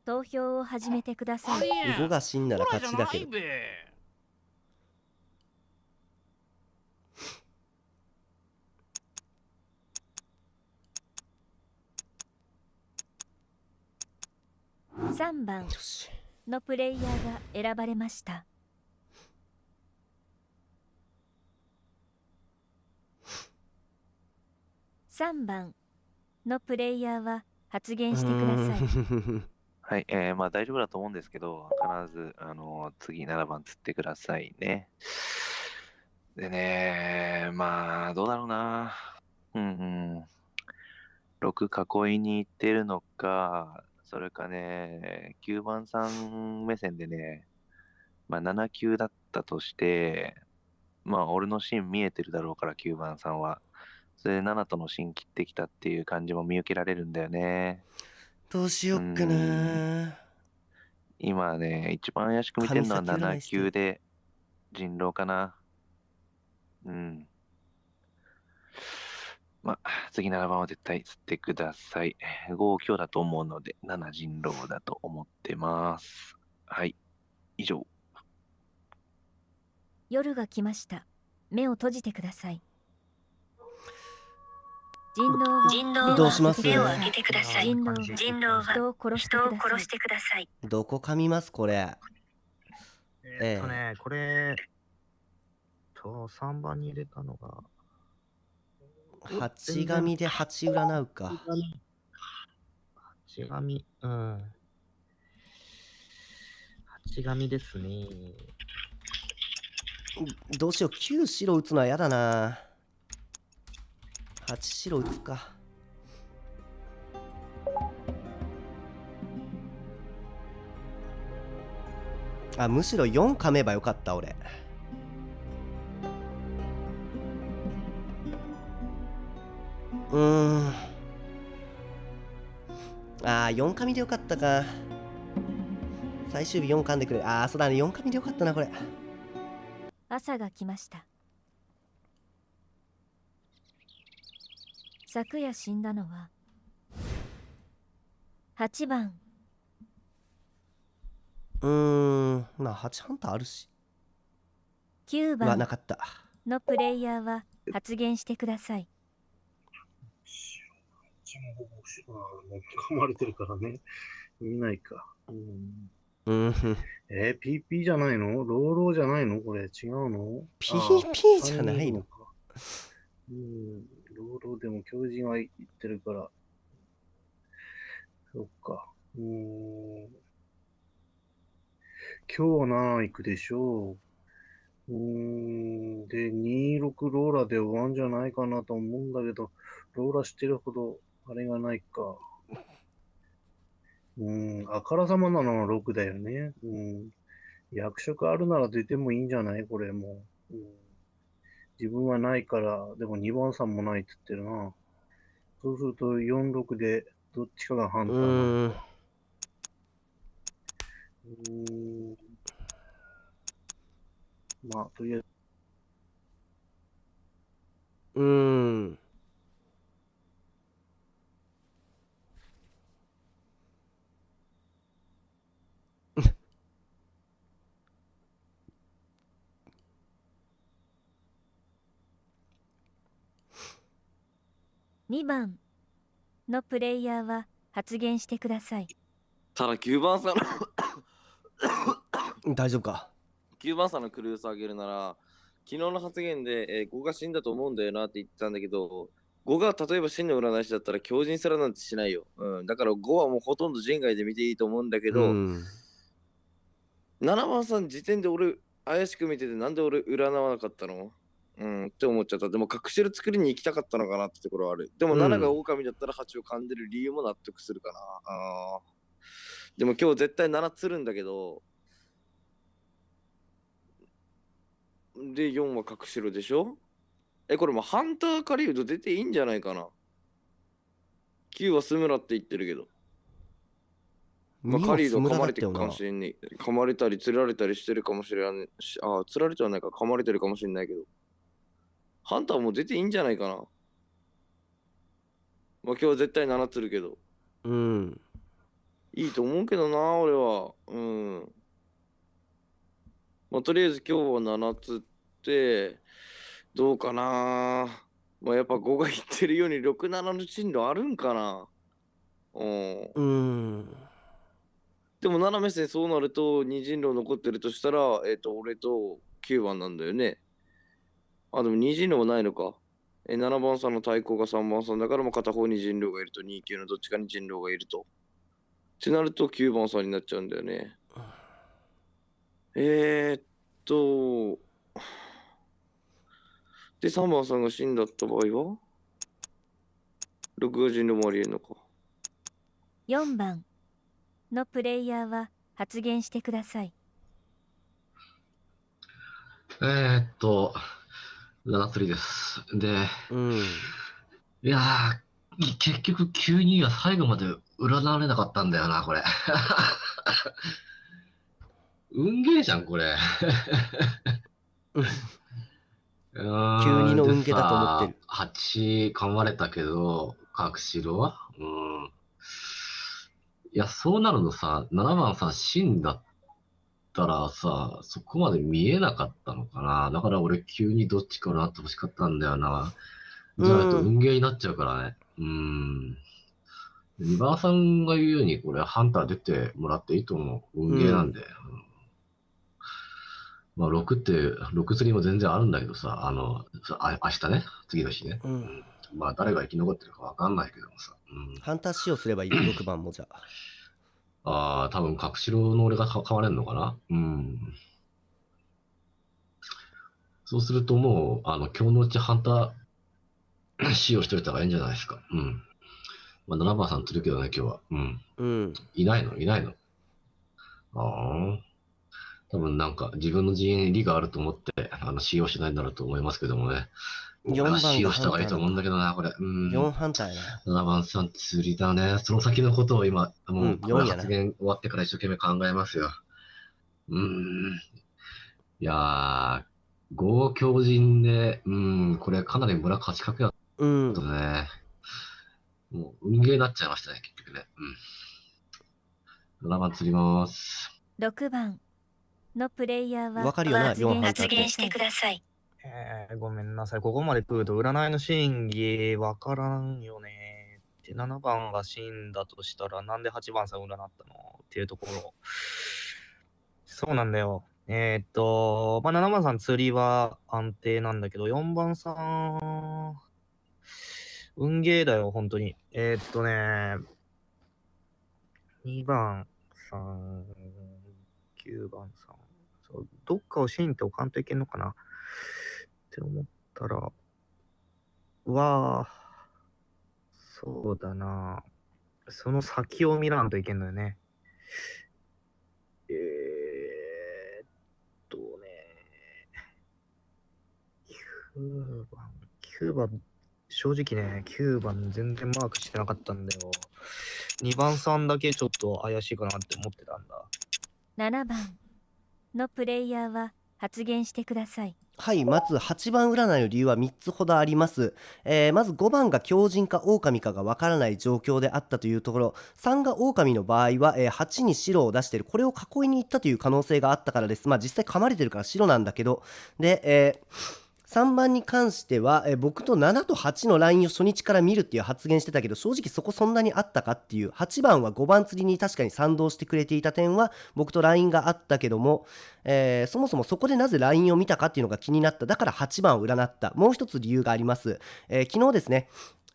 投票を始めてください。動が死んだら勝ちだけど。3番のプレイヤーが選ばれました3番のプレイヤーは発言してくださいはいえー、まあ大丈夫だと思うんですけど必ず、あの次7番釣ってくださいねでねまあどうだろうなうんうん6囲いに行ってるのかそれかね、9番さん目線でね、まあ、7 9だったとして、まあ、俺のシーン見えてるだろうから、9番さんは。それで、7とのシーン切ってきたっていう感じも見受けられるんだよね。どうしよっかな。今ね、一番怪しく見てるのは7 9で人狼かな。うん。まあ、次7番は絶対釣ってください。5強だと思うので、7人狼だと思ってます。はい、以上。夜が来ました。目を閉じてください。人狼は人狼目を開けてください。人狼人狼は人を殺してください。どこ噛みますこれ。えっとね、ええ、これ、と3番に入れたのが。八神で八占うか。八神、うん。八神ですね。どうしよう、9白打つのは嫌だな。八白打つか。あ、むしろ4噛めばよかった、俺。うーんああ4紙でよかったか最終日4巻でくれああそうだね4紙でよかったなこれ朝が来ました昨夜死んだのは8番うーんまあ8ハンターあるし9番のプレイヤーは発言してくださいちの保護者も噛まれてるからね、見ないか。うんうん、えー、PP じゃないのローローじゃないのこれ違うの ?PP じゃないのか。うん、ローローでも狂人は言ってるから。そっか。うん。今日な、行くでしょう。うん。で、26ローラで終わんじゃないかなと思うんだけど、ローラしてるほどあれがないか。うん、あからさまなのは6だよね。うん。役職あるなら出てもいいんじゃないこれも、うん。自分はないから、でも2番さんもないって言ってるな。そうすると4、6でどっちかが判断。うん。まあ、とりあえず。うん。2番のプレイヤーは発言してくださいただ9番さん 大丈夫か9番さんのクルーズ上げるなら昨日の発言で、えー、5が死んだと思うんだよなって言ったんだけど5が例えば真の占い師だったら強靭すらなんてしないよ、うん、だから5はもうほとんど人外で見ていいと思うんだけど、うん、7番さん時点で俺怪しく見ててなんで俺占わなかったのうん、って思っちゃった。でも、カクテル作りに行きたかったのかなってところはある。でも、7が狼だったら8を噛んでる理由も納得するかな。あでも、今日絶対7釣るんだけど、で、4は隠しルでしょえ、これもハンター狩ド出ていいんじゃないかな ?9 はスムラって言ってるけど。まあ、ウド噛まれてるかもしれんね。噛まれたり、釣られたりしてるかもしれん、い。ああ、釣られてはないか、噛まれてるかもしれないけど。ハンターも出ていいんじゃないかな。まあ今日は絶対7つるけど。うん。いいと思うけどな、俺は。うん。まあとりあえず今日は7つって、どうかな。まあやっぱ5が言ってるように6、7の進路あるんかな。うん。うんでも斜め線そうなると、2人狼残ってるとしたら、えっ、ー、と、俺と9番なんだよね。あ、でも2陣もないのか。え、7番さんの対抗が3番さんだから、まあ、片方に人狼がいると、2級のどっちかに人狼がいると。ってなると9番さんになっちゃうんだよね。えー、っと、で、3番さんが死んだった場合は ?6 が人量もありえんのか。4番のプレイヤーは発言してください。えー、っと、7釣りです。で、うん、いや結局急には最後まで占われなかったんだよな、これ。運ゲーじゃん、これ。急にの運ゲーだと思ってる。蜂噛まれたけど、隠しろはうん。いや、そうなるのさ、7番さ、死んだったらさ、そこまで見えなかったのかな。だから俺急にどっちかなって欲しかったんだよな。じゃないと運ゲーになっちゃうからね。うん。リバーさんが言うように、これハンター出てもらっていいと思う。運ゲーなんで。うん、まあ、6って、6釣りも全然あるんだけどさ、あの、あ明日ね、次の日ね。うん、まあ、誰が生き残ってるかわかんないけどもさ。うん、ハンター使用すればいい、6番もじゃあ。ああ、多分、隠しろの俺が買われるのかなうん。そうするともう、あの、今日のうちハンター使用しといた方がいいんじゃないですか。うん。まあ、7番さんとるけどね、今日は。うん。うん。いないのいないのああ。多分なんか自分の陣営に利があると思って、あの、使用しないんだろうと思いますけどもね。4番よした方がいいと思うんだけどな、これ。うん。4反対7番さん釣りだね。その先のことを今、もう、うん、発言終わってから一生懸命考えますよ。うん。いやー、5強人で、うん、これかなり村勝ち確やったね。うん、もう、運ゲーになっちゃいましたね、結局ね。うん。7番釣ります。6番のプレイヤーは、わかるよな、4発言してください。えー、ごめんなさい。ここまで来ると占いの真偽わからんよね。って7番が真だとしたらなんで8番さん占ったのっていうところ。そうなんだよ。えー、っと、まあ、7番さん釣りは安定なんだけど、4番さん、運ゲーだよ、本当に。えー、っとね、2番さん、9番さん、そうどっかをシーンって置かんといけんのかな。って思ったら、は、そうだなその先を見らんといけんのよね。えー、っとね、9番、9番、正直ね、9番全然マークしてなかったんだよ。2番、3だけちょっと怪しいかなって思ってたんだ。7番のプレイヤーは発言してくださいはいまず8番占いの理由は3つほどあります、えー、まず5番が狂人か狼かがわからない状況であったというところ3が狼の場合は、えー、8に白を出しているこれを囲いに行ったという可能性があったからですまあ実際噛まれてるから白なんだけどで、えー3番に関しては、え僕と7と8のラインを初日から見るっていう発言してたけど、正直そこそんなにあったかっていう、8番は5番釣りに確かに賛同してくれていた点は、僕とラインがあったけども、えー、そもそもそこでなぜラインを見たかっていうのが気になった。だから8番を占った。もう一つ理由があります。えー、昨日ですね、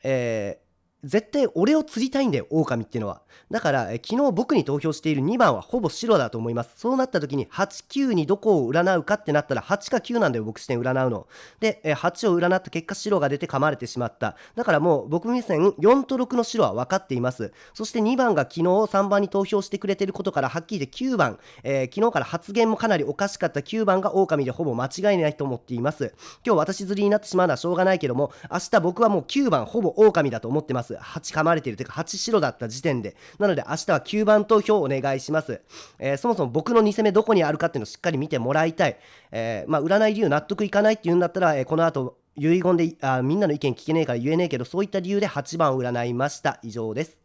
えー絶対俺を釣りたいんだよ、狼っていうのは。だから、昨日僕に投票している2番はほぼ白だと思います。そうなった時に、8、9にどこを占うかってなったら、8か9なんだよ、僕視点占うの。で、え8を占った結果、白が出て噛まれてしまった。だからもう、僕目線、4と6の白は分かっています。そして2番が昨日、3番に投票してくれてることから、はっきり言って9番、えー、昨日から発言もかなりおかしかった9番が狼でほぼ間違いないと思っています。今日私釣りになってしまうのはしょうがないけども、明日僕はもう9番ほぼ狼だと思ってます。。8噛まれているというか、8白だった時点で。なので、明日は9番投票をお願いします。えー、そもそも僕の2戦目どこにあるかっていうのをしっかり見てもらいたい。えー、まあ、占い理由納得いかないっていうんだったら、えー、この後、遺言であ、みんなの意見聞けねえから言えねえけど、そういった理由で8番を占いました。以上です。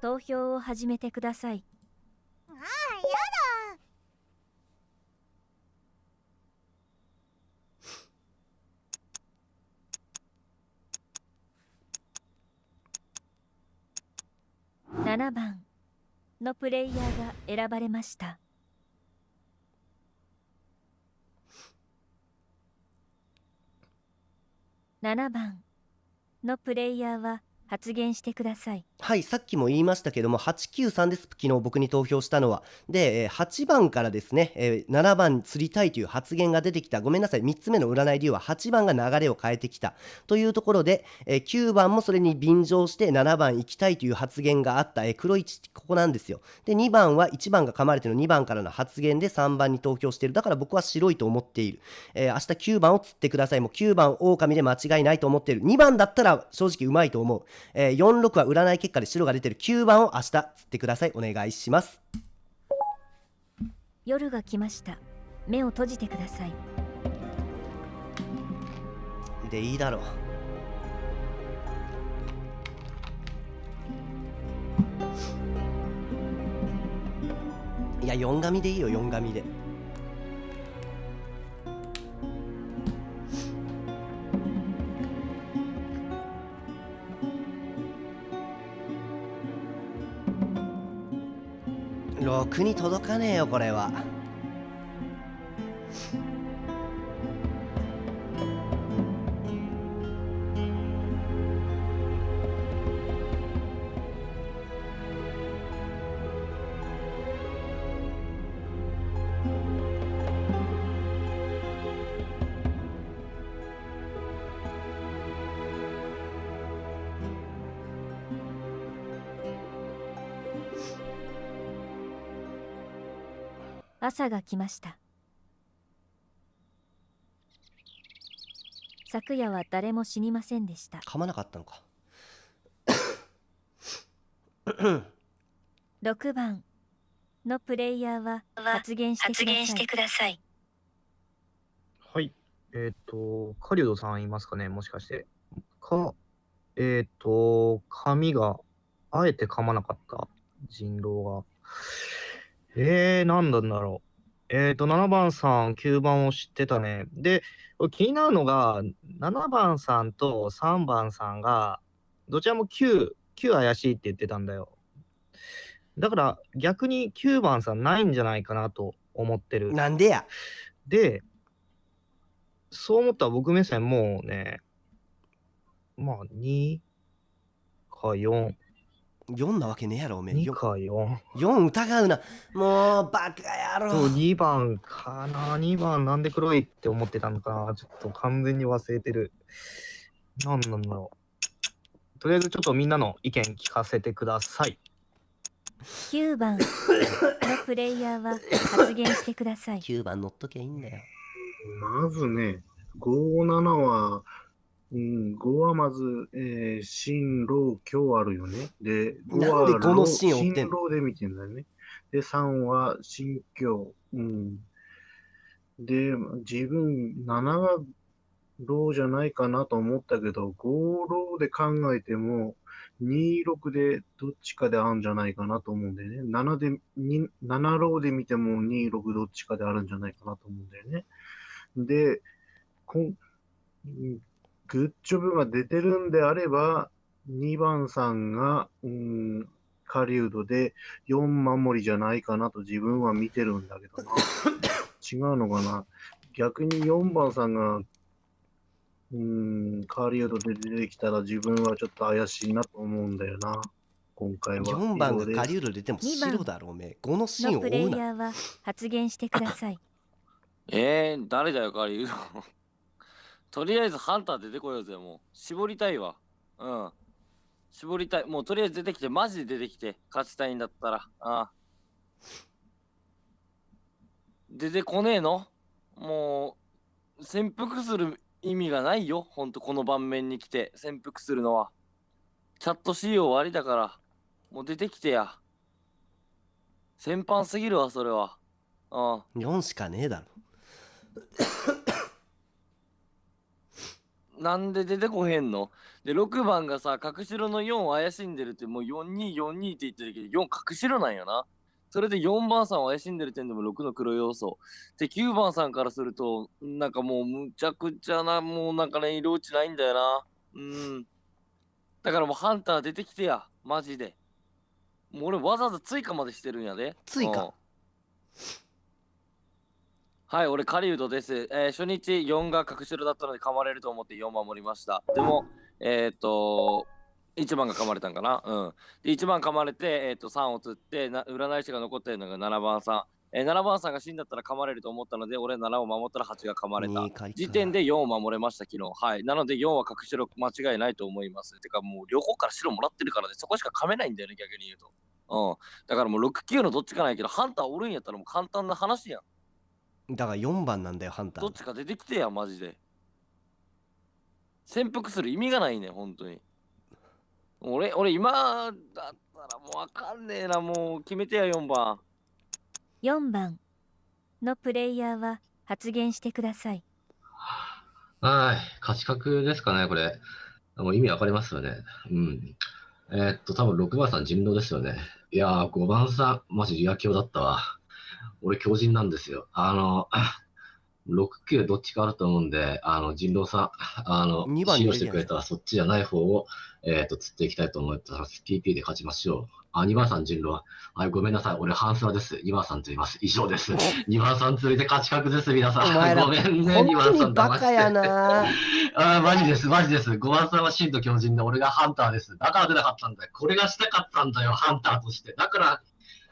投票を始めてください。ああ、よ7番のプレイヤーが選ばれました7番のプレイヤーは発言してくださいはいさっきも言いましたけども893です昨日僕に投票したのはで8番からですね7番釣りたいという発言が出てきたごめんなさい3つ目の占い理由は8番が流れを変えてきたというところで9番もそれに便乗して7番行きたいという発言があった黒一ここなんですよで2番は1番が噛まれての2番からの発言で3番に投票してるだから僕は白いと思っている、え明日9番を釣ってくださいもう9番狼で間違いないと思っている2番だったら正直うまいと思うえー、46は占い結果で白が出てる9番を明日釣ってくださいお願いします夜が来ました目を閉じてくださいでいいだろういや4神でいいよ4神で。ろくに届かねえよこれは朝が来ました昨夜は誰も死にませんでした噛まなかったのか6 番のプレイヤーは発言してくださいはいえっ、ー、と狩人さんいますかねもしかしてかえっ、ー、と髪があえて噛まなかった人狼がえー、何なんだろう。えっ、ー、と、7番さん、9番を知ってたね。で、気になるのが、7番さんと3番さんが、どちらも9、9怪しいって言ってたんだよ。だから逆に9番さんないんじゃないかなと思ってる。なんでやで、そう思ったら僕目線もうね、まあ2か4 4なわけねえやろ、おめえ。2か 4, 4疑うな。もう、バカ野郎。2番かな。2番なんで黒いって思ってたのかな。ちょっと完全に忘れてる。何なんだろう。とりあえずちょっとみんなの意見聞かせてください。9番のプレイヤーは発言してください。9番乗っときゃいいんだよ。まずね、57はうん、5はまず、えー、新郎、今日あるよね。で、5はなんでこのシーンを追っ新郎で見てんだよね。で、3は新居。うん。で、自分、7がローじゃないかなと思ったけど、5ローで考えても、2、6でどっちかであるんじゃないかなと思うんだよね。7で、7ローで見ても2、6どっちかであるんじゃないかなと思うんだよね。で、こんグッジョブが出てるんであれば、2番さんが、うん、狩人で4守りじゃないかなと自分は見てるんだけどな。違うのかな。逆に4番さんが、うん、狩人で出てきたら自分はちょっと怪しいなと思うんだよな。今回は。4番が狩人出ても白だろうめ。このシーンを追うな。のプレイヤーは発言してください。えー、誰だよ、狩人。とりあえずハンター出てこようぜ、もう。絞りたいわ。うん。絞りたい。もうとりあえず出てきて、マジで出てきて。勝ちたいんだったら。ああ。出てこねえのもう、潜伏する意味がないよ。ほんと、この盤面に来て、潜伏するのは。チャット仕様終わりだから、もう出てきてや。先般すぎるわ、それは。うん。日本しかねえだろ。なんで出てこへんので、6番がさ、角ろの4を怪しんでるって、もう4242って言ってるけど、4角ろなんやな。それで4番さんを怪しんでる点でも6の黒要素。で、9番さんからすると、なんかもうむちゃくちゃな、もうなんかね、色落ちないんだよな。うん。だからもうハンター出てきてや、マジで。もう俺わざわざ追加までしてるんやで。追加、うんはい、俺、狩人です。えー、初日4が角色だったので噛まれると思って4守りました。でも、えっ、ー、と、1番が噛まれたんかな。うん。で、1番噛まれて、えっ、ー、と、3を釣ってな、占い師が残ってるのが7番さん。えー、7番さんが死んだったら噛まれると思ったので、俺7を守ったら8が噛まれた。時点で4を守れました、昨日。はい。なので4は隠し間違いないと思います。てか、もう両方から白もらってるからね、そこしか噛めないんだよね、逆に言うと。うん。だからもう6、9のどっちかないけど、ハンターおるんやったらもう簡単な話やん。だから4番なんだよハンターどっちか出てきてやマジで潜伏する意味がないね本当に俺俺今だったらもう分かんねえなもう決めてや4番4番のプレイヤーは発言してくださいはい勝ち確ですかねこれもう意味わかりますよねうんえー、っと多分6番さん人狼ですよねいやー5番さんマジリア強だったわ俺強人なんですよ。あの、六九どっちかあると思うんで、あの、人狼さん、あの、使用してくれたらそっちじゃない方を、えっ、ー、と、釣っていきたいと思ってます。TP で勝ちましょう。あ、2番さん人狼。はい、ごめんなさい。俺、半沢スラです。2番さん釣ります。以上です。2番さん釣りで勝ち確です、皆さん。ごめんね、2番さん騙して。やな あ、マジです、マジです。5番さんは真と巨人で、俺がハンターです。だから出なかったんだよ。これがしたかったんだよ、ハンターとして。だから、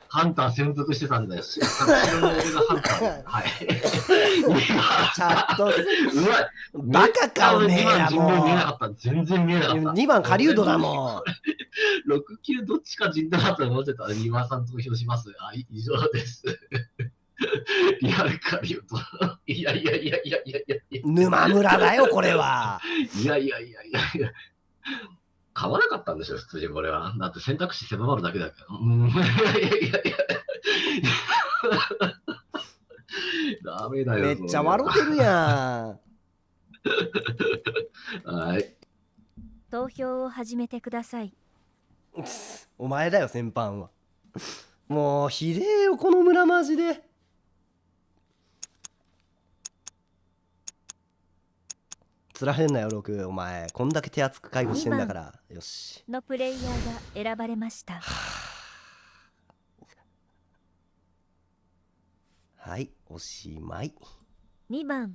ハンター専属してたんです。私のハンター。はい。ちゃんと。うわバカかおめえらも見えなかった。全然見えなかった。2番狩人だもん。6級どっちか陣だなと思ってたら、2番さん投票します。あ、い、以上です。リアル狩人。いやいやいやいやいやいや。沼村だよ、これは。いやいやいやいやいや。買わなかったんでしょ、普通にこれは。だって選択肢狭まるだけだから。うん、いやいやいや。ダメだよ。めっちゃ笑ってるやん。はい。投票を始めてください。お前だよ、先般は。もう、ひでえよ、この村マジで。つられんなよ六お前こんだけ手厚く介護してんだからよしのプレイヤーが選ばれましたはいおしまい2番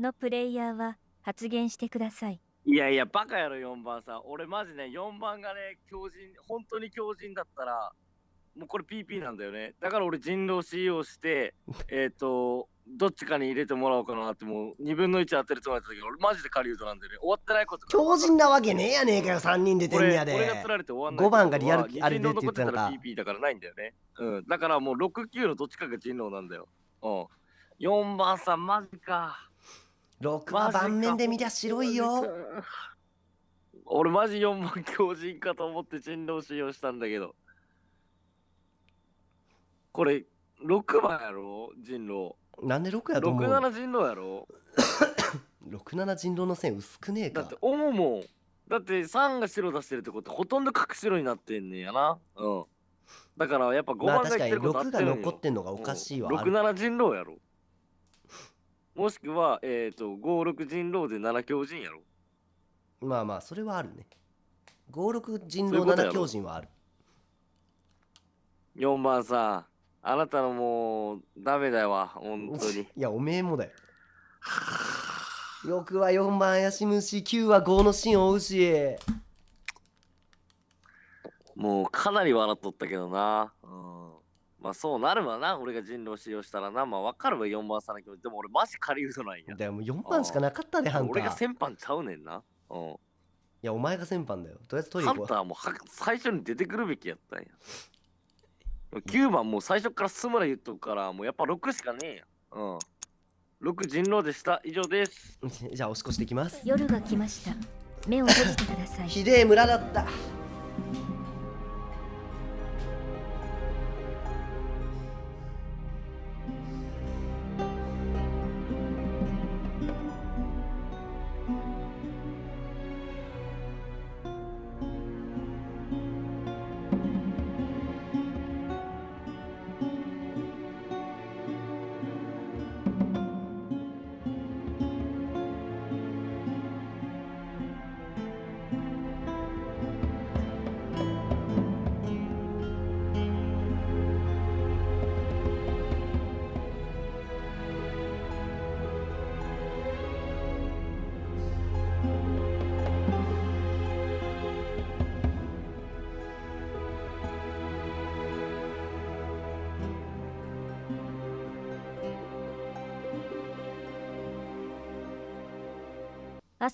のプレイヤーは発言してくださいいやいやバカやろ4番さ俺マジね4番がね強靭本当に強靭だったらもうこれ PP なんだよねだから俺人狼 C 用して えっ、ー、とどっちかに入れてもらおうかなってもう2分の1当てるつもりだったけど俺マジで狩人なんでね終わってないこと強靭なわけねえやねえかよ3人でてんやで俺が釣られて終わんない5番がリアルあれでって言ったら PP だからないんだよねうんだからもう69のどっちかが人狼なんだようん4番さんマジか6番盤面で見りゃ白いよ俺マジ4番強靭かと思って人狼使用したんだけどこれ6番やろ人狼なんで6やと思う67人狼やろ67人狼の線薄くねえかだって思うもんだって3が白出してるってことほとんど角白になってんねやなうんだからやっぱ5番が言ってることってんよ、まあ、6が残ってんのがおかしいわ、うん、67人狼やろもしくはえっ、ー、と56人狼で7強人やろまあまあそれはあるね56人狼7強人はある4番さあなたのもう、ダメだよわ、本当に。いや、おめえもだよ。6は4番怪しむし、9は5の芯を追うし。もうかなり笑っとったけどな。うん。まあそうなるわな、俺が人狼使用したらな。まあ分かるわ、4番さなきゃ。でも俺マジるとないや。でも4番しかなかったで、ハンター。俺が先般ちゃうねんな。うん。いや、お前が先般だよ。とりあえずトイレハンターも最初に出てくるべきやったんや。9番もう最初からすむら言っとくから、もうやっぱ6しかねえやうん。6人狼でした。以上です。じゃあ、お少しできます。夜が来ました。目を閉じてください。ひでえ村だった。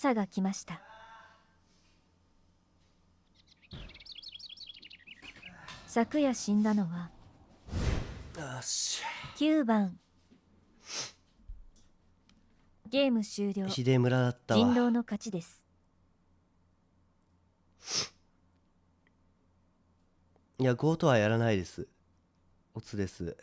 朝が来ました昨夜死んだのは9番ゲーム終了秀村だった人狼の勝ちですいや強とはやらないですオツです